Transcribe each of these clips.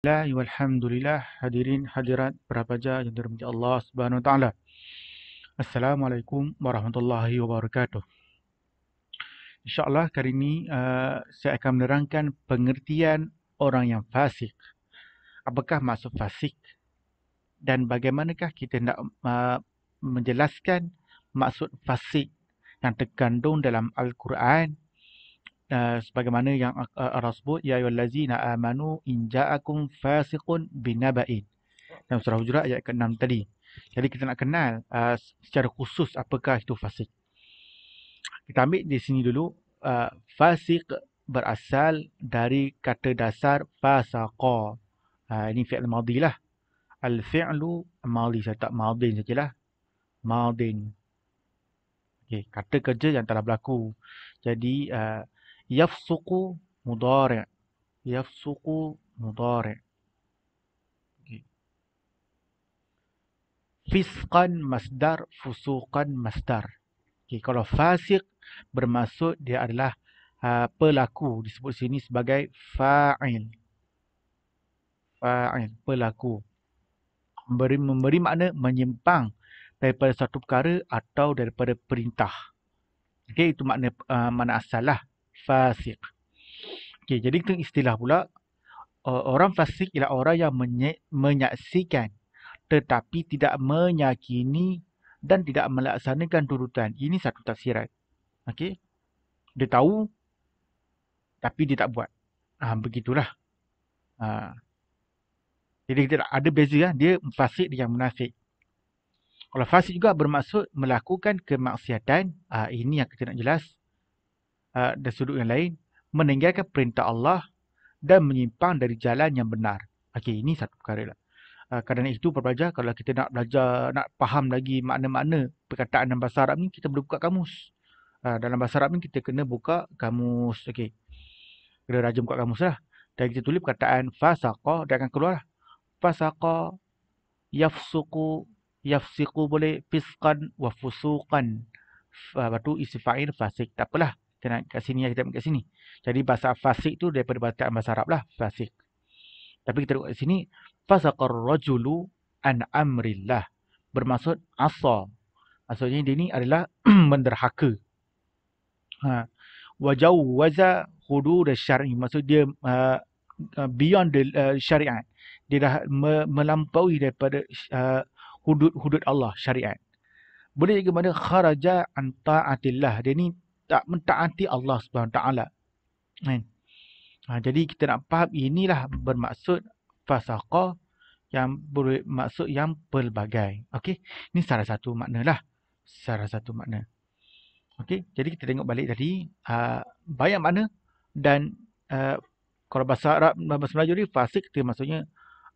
Alhamdulillah hadirin hadirat prapaja yang dirahmati Allah Subhanahu wa taala. Assalamualaikum warahmatullahi wabarakatuh. Insyaallah kali ini uh, saya akan menerangkan pengertian orang yang fasik. Apakah maksud fasik? Dan bagaimanakah kita nak uh, menjelaskan maksud fasik yang terkandung dalam Al-Quran Eh, sebagaimana yang Allah eh, sebut ya ayyuhallazina amanu in ja'akum fasiqun binaba'in. Dalam surah Hujurat ayat ke-6 tadi. Jadi kita nak kenal uh, secara khusus apakah itu fasik. Kita ambil di sini dulu uh, fasik berasal dari kata dasar fasaqa. Uh, ini fi'il madhi lah. Al-fi'lu madhi saya tak madin sajalah. Madin. Okey, kata kerja yang telah berlaku. Jadi uh, يفسق مضارع يفسق مضارع فسقا مصدر فسوقا مصدر okay, kalau fasik bermaksud dia adalah uh, pelaku disebut sini sebagai fa'il fa'il pelaku memberi memberi makna menyimpang daripada satu perkara atau daripada perintah okey itu makna uh, mana asal lah fasik. Okey, jadi itu istilah pula e, orang fasik ialah orang yang menyaksikan tetapi tidak meyakini dan tidak melaksanakan tuntutan. Ini satu tafsiran. Okey. Dia tahu tapi dia tak buat. Ah begitulah. Ha. Jadi kita ada beza kan? dia fasik dengan munafik. Kalau fasik juga bermaksud melakukan kemaksiatan, ah ini yang kita nak jelas uh, dari sudut yang lain meninggalkan perintah Allah dan menyimpang dari jalan yang benar. Okey, ini satu perkara lah. Uh, kerana itu perbelajar kalau kita nak belajar nak faham lagi makna-makna perkataan dalam bahasa Arab ni kita perlu buka kamus. Uh, dalam bahasa Arab ni kita kena buka kamus. Okey. Kena rajin buka kamus lah. Dan kita tulis perkataan fasaqa dia akan keluar lah. Fasaqa yafsuqu yafsiqu boleh fisqan wa fusuqan. Uh, lepas tu fasik. Tak apalah kita nak kat sini kita nak kat sini. Jadi bahasa fasik tu daripada perkataan bahasa Arab lah fasik. Tapi kita kat sini fasaqar rajulu an amrillah bermaksud asa. Maksudnya dia ni adalah menderhaka. Ha. Wa jawaza hudud asy-syar'i maksud dia uh, beyond the uh, syariat. Dia dah me- melampaui daripada uh, hudud-hudud Allah syariat. Boleh juga mana kharaja an ta'atillah. Dia ni tak mentaati Allah Subhanahu Wa Taala. Kan? Ha, jadi kita nak faham inilah bermaksud fasaqa yang bermaksud yang pelbagai. Okey, ini salah satu maknalah. Salah satu makna. Okey, jadi kita tengok balik tadi uh, banyak makna dan uh, kalau bahasa Arab bahasa Melayu ni fasik dia maksudnya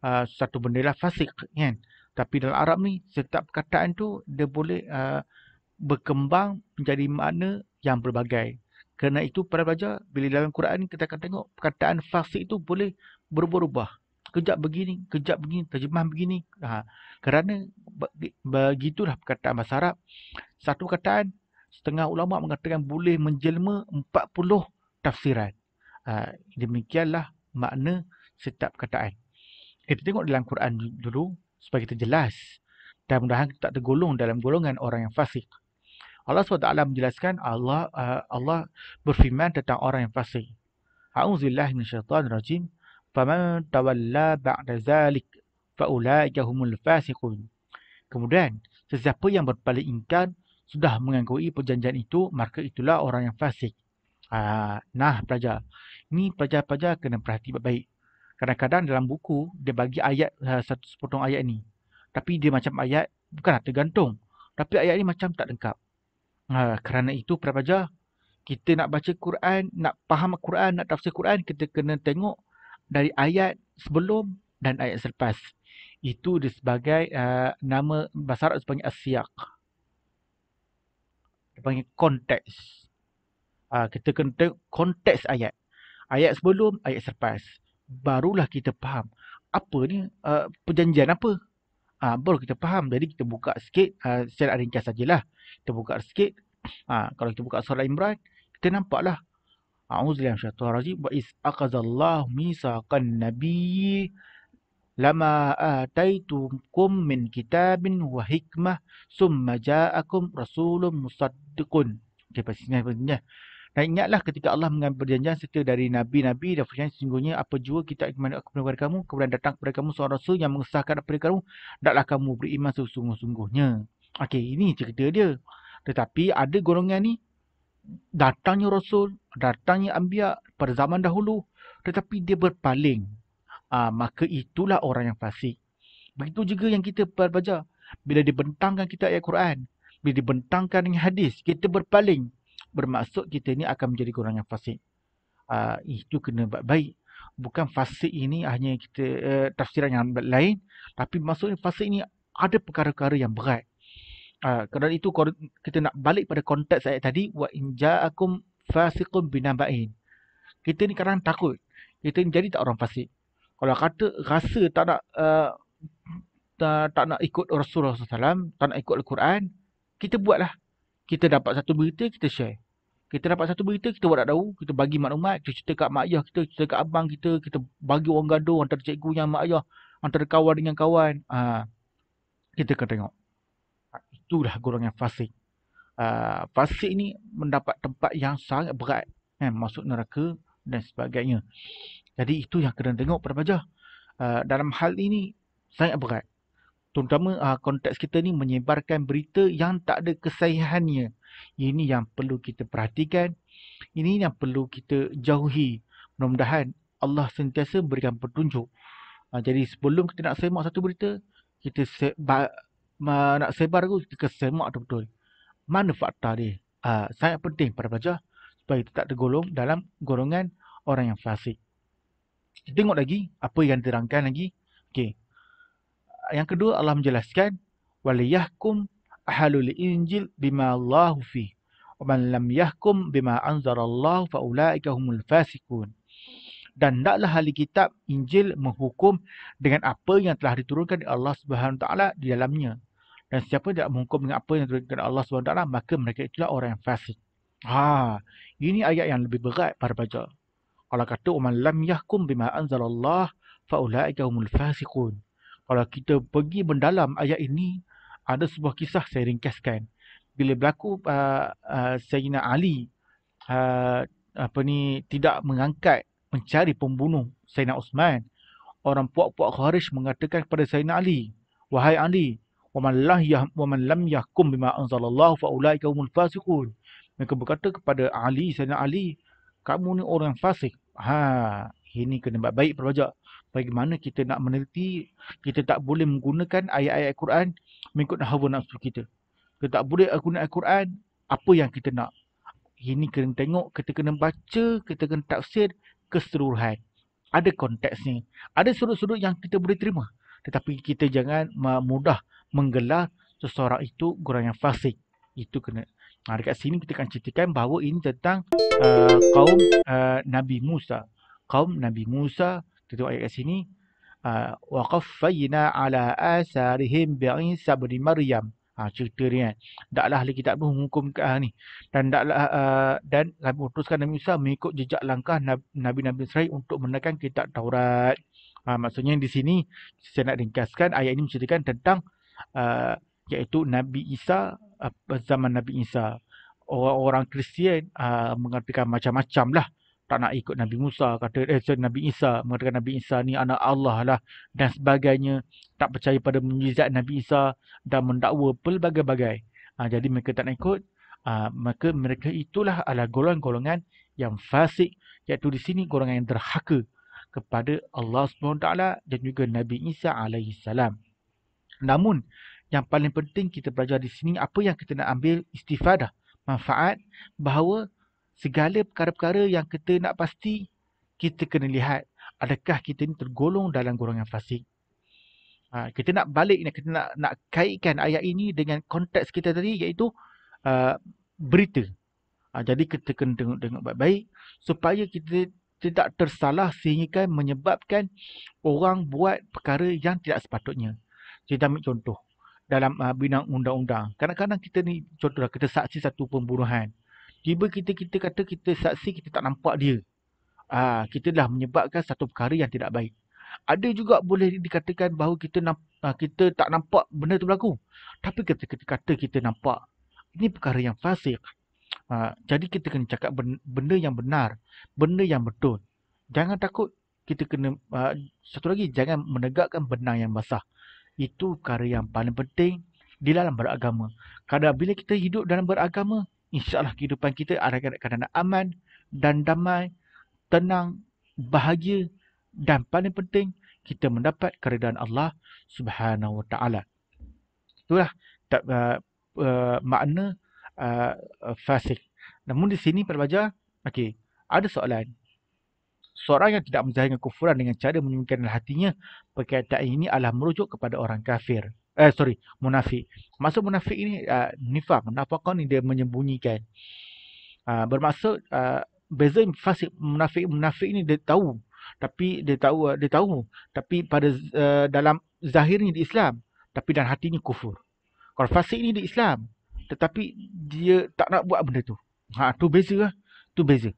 uh, satu benda lah fasik kan. Tapi dalam Arab ni setiap perkataan tu dia boleh uh, berkembang menjadi makna yang berbagai. Kerana itu para pelajar bila dalam Quran ni kita akan tengok perkataan fasik itu boleh berubah-ubah. Kejap begini, kejap begini, terjemah begini. Ha. Kerana begitulah perkataan bahasa Arab. Satu perkataan setengah ulama mengatakan boleh menjelma 40 tafsiran. Ha. demikianlah makna setiap perkataan. Kita tengok dalam Quran dulu supaya kita jelas. Dan mudah-mudahan kita tak tergolong dalam golongan orang yang fasik. Allah SWT menjelaskan Allah uh, Allah berfirman tentang orang yang fasik. A'udzubillah minasyaitanir rajim. Faman tawalla ba'da zalik faulaika humul fasiqun. Kemudian sesiapa yang berpaling ingkar sudah mengakui perjanjian itu maka itulah orang yang fasik. Uh, nah pelajar, ini pelajar-pelajar kena perhati baik-baik. Kadang-kadang dalam buku dia bagi ayat uh, satu sepotong ayat ni. Tapi dia macam ayat bukanlah tergantung. Tapi ayat ni macam tak lengkap. Ha, kerana itu prapajah kita nak baca Quran, nak faham Quran, nak tafsir Quran, kita kena tengok dari ayat sebelum dan ayat selepas. Itu dia sebagai uh, nama bahasa Arab sebagai asyik, Dia panggil konteks. Uh, kita kena tengok konteks ayat. Ayat sebelum, ayat selepas. Barulah kita faham apa ni uh, perjanjian apa ha, baru kita faham. Jadi kita buka sikit ha, secara ringkas sajalah. Kita buka sikit. Ha, kalau kita buka surah Imran, kita nampaklah. A'udzulillah syaitan rajim. Wa'is aqazallahu misaqan nabiyyi lama ataitukum min kitabin wa hikmah summa ja'akum rasulun musaddiqun. Okay, pasti ni dan ingatlah ketika Allah mengambil perjanjian serta dari Nabi-Nabi dan perjanjian sesungguhnya apa jua kita iman aku kepada kamu. Kemudian datang kepada kamu seorang rasul yang mengesahkan kepada kamu. Taklah kamu beriman sesungguh-sungguhnya. Okey, ini cerita dia. Tetapi ada golongan ni datangnya Rasul, datangnya Ambiya pada zaman dahulu. Tetapi dia berpaling. Aa, ah, maka itulah orang yang fasik. Begitu juga yang kita belajar. Bila dibentangkan kita ayat Quran. Bila dibentangkan dengan hadis. Kita berpaling bermaksud kita ni akan menjadi golongan yang fasik. Uh, itu kena baik-baik. Bukan fasik ini hanya kita uh, tafsiran yang lain. Tapi maksudnya fasik ini ada perkara-perkara yang berat. Uh, kerana itu kita nak balik pada konteks ayat tadi. Wa inja inja'akum fasikum binaba'in. Kita ni kadang takut. Kita ni jadi tak orang fasik. Kalau kata rasa tak nak uh, Ta, tak nak ikut Rasulullah SAW, tak nak ikut Al-Quran, kita buatlah. Kita dapat satu berita, kita share kita dapat satu berita kita buat tak tahu kita bagi maklumat kita cerita kat mak ayah kita cerita kat abang kita kita bagi orang gaduh antara cikgu dengan mak ayah antara kawan dengan kawan uh, kita akan tengok ha, itulah golongan fasik uh, fasik ni mendapat tempat yang sangat berat kan masuk neraka dan sebagainya jadi itu yang kena tengok pada pajah uh, dalam hal ini sangat berat terutama uh, konteks kita ni menyebarkan berita yang tak ada kesahihannya. Ini yang perlu kita perhatikan. Ini yang perlu kita jauhi. Mudah-mudahan Allah sentiasa berikan petunjuk. Uh, jadi sebelum kita nak semak satu berita, kita sebar, uh, nak sebar tu, kita semak tu betul. Mana fakta dia? Uh, sangat penting pada baca supaya kita tak tergolong dalam golongan orang yang fasik. Kita tengok lagi apa yang diterangkan lagi. Okey, yang kedua Allah menjelaskan waliyahkum ahlul injil bima Allahu fi wa man lam yahkum bima anzalallahu fa ulaika humul fasikun dan hendaklah ahli kitab Injil menghukum dengan apa yang telah diturunkan oleh Allah Subhanahu taala di dalamnya dan siapa tidak menghukum dengan apa yang diturunkan oleh Allah Subhanahu taala maka mereka itulah orang yang fasik ha ini ayat yang lebih berat para baca Allah kata man lam yahkum bima anzalallahu fa ulaika humul fasikun kalau kita pergi mendalam ayat ini ada sebuah kisah saya ringkaskan bila berlaku uh, uh, Sayyidina Ali uh, apa ni tidak mengangkat mencari pembunuh Sayyidina Osman, orang puak-puak Quraisy mengatakan kepada Sayyidina Ali wahai Ali waman lam yah waman lam yahkum bima anzalallahu fa ulaika humul fasiqun mereka berkata kepada Ali Sayyidina Ali kamu ni orang fasik ha ini kena baik-baik perbajak bagaimana kita nak meneliti kita tak boleh menggunakan ayat-ayat Al-Quran mengikut hawa nafsu kita kita tak boleh guna Al-Quran apa yang kita nak ini kena tengok kita kena baca kita kena tafsir keseluruhan ada konteksnya ada sudut-sudut yang kita boleh terima tetapi kita jangan mudah menggelar seseorang itu orang yang fasik itu kena nah, ha, dekat sini kita akan ceritakan bahawa ini tentang uh, kaum uh, Nabi Musa kaum Nabi Musa kita tengok ayat kat sini. Ah, Wa qaffayna ala asarihim bi'isa bin Maryam. Ha, cerita ni kan. Daklah ahli kitab pun menghukum ke ah, ni. Dan daklah uh, dan kami putuskan Nabi Musa mengikut jejak langkah Nabi-Nabi Israel untuk menekan kitab Taurat. Ha, maksudnya di sini saya nak ringkaskan ayat ini menceritakan tentang uh, iaitu Nabi Isa uh, zaman Nabi Isa. Orang-orang Kristian uh, mengartikan macam-macam lah tak nak ikut Nabi Musa kata eh sorry, Nabi Isa mengatakan Nabi Isa ni anak Allah lah dan sebagainya tak percaya pada mujizat Nabi Isa dan mendakwa pelbagai-bagai ha, jadi mereka tak nak ikut ha, maka mereka itulah adalah golongan-golongan yang fasik iaitu di sini golongan yang derhaka kepada Allah SWT dan juga Nabi Isa alaihi salam namun yang paling penting kita belajar di sini apa yang kita nak ambil istifadah manfaat bahawa segala perkara-perkara yang kita nak pasti kita kena lihat adakah kita ni tergolong dalam golongan fasik. Ha, kita nak balik kita nak nak kaitkan ayat ini dengan konteks kita tadi iaitu uh, berita. Ha, jadi kita kena tengok dengan baik-baik supaya kita tidak tersalah sehingga menyebabkan orang buat perkara yang tidak sepatutnya. Kita ambil contoh dalam uh, ha, bidang undang-undang. Kadang-kadang kita ni contohlah kita saksi satu pembunuhan tiba kita kita kata kita saksi kita tak nampak dia. ha, kita dah menyebabkan satu perkara yang tidak baik. Ada juga boleh dikatakan bahawa kita nampak, ah, kita tak nampak benda itu berlaku. Tapi kita kita kata kita nampak. Ini perkara yang fasik. Ha, jadi kita kena cakap benda yang benar, benda yang betul. Jangan takut kita kena ha, satu lagi jangan menegakkan benang yang basah. Itu perkara yang paling penting di dalam beragama. Kadang bila kita hidup dalam beragama, insyaAllah kehidupan kita ada keadaan aman dan damai, tenang, bahagia dan paling penting kita mendapat keredaan Allah Subhanahu Wa Itulah tak, uh, uh, makna uh, uh, fasik. Namun di sini pada belajar, okay, ada soalan. Seorang yang tidak menjahilkan kufuran dengan cara menyembunyikan hatinya, perkataan ini adalah merujuk kepada orang kafir eh sorry munafik maksud munafik ini uh, nifak nafak ni dia menyembunyikan uh, bermaksud uh, beza fasik munafik munafik ini dia tahu tapi dia tahu uh, dia tahu tapi pada uh, dalam zahir ni di Islam tapi dalam hatinya kufur kalau fasik ni di Islam tetapi dia tak nak buat benda tu ha tu beza lah. tu beza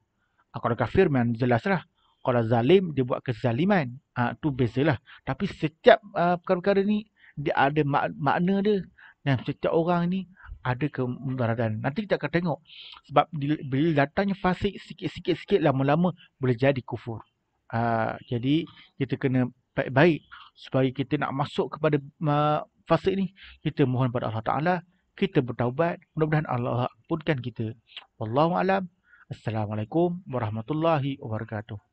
uh, kalau kafir memang jelaslah kalau zalim dia buat kezaliman ha, tu bezalah tapi setiap uh, perkara-perkara ni dia ada mak, makna dia dan setiap orang ni ada kemudaratan. Nanti kita akan tengok sebab bila datangnya fasik sikit-sikit-sikit lama-lama boleh jadi kufur. Uh, jadi kita kena baik-baik supaya kita nak masuk kepada uh, fasik ni kita mohon kepada Allah Taala kita bertaubat mudah-mudahan Allah ampunkan kita. Wallahu alam. Assalamualaikum warahmatullahi wabarakatuh.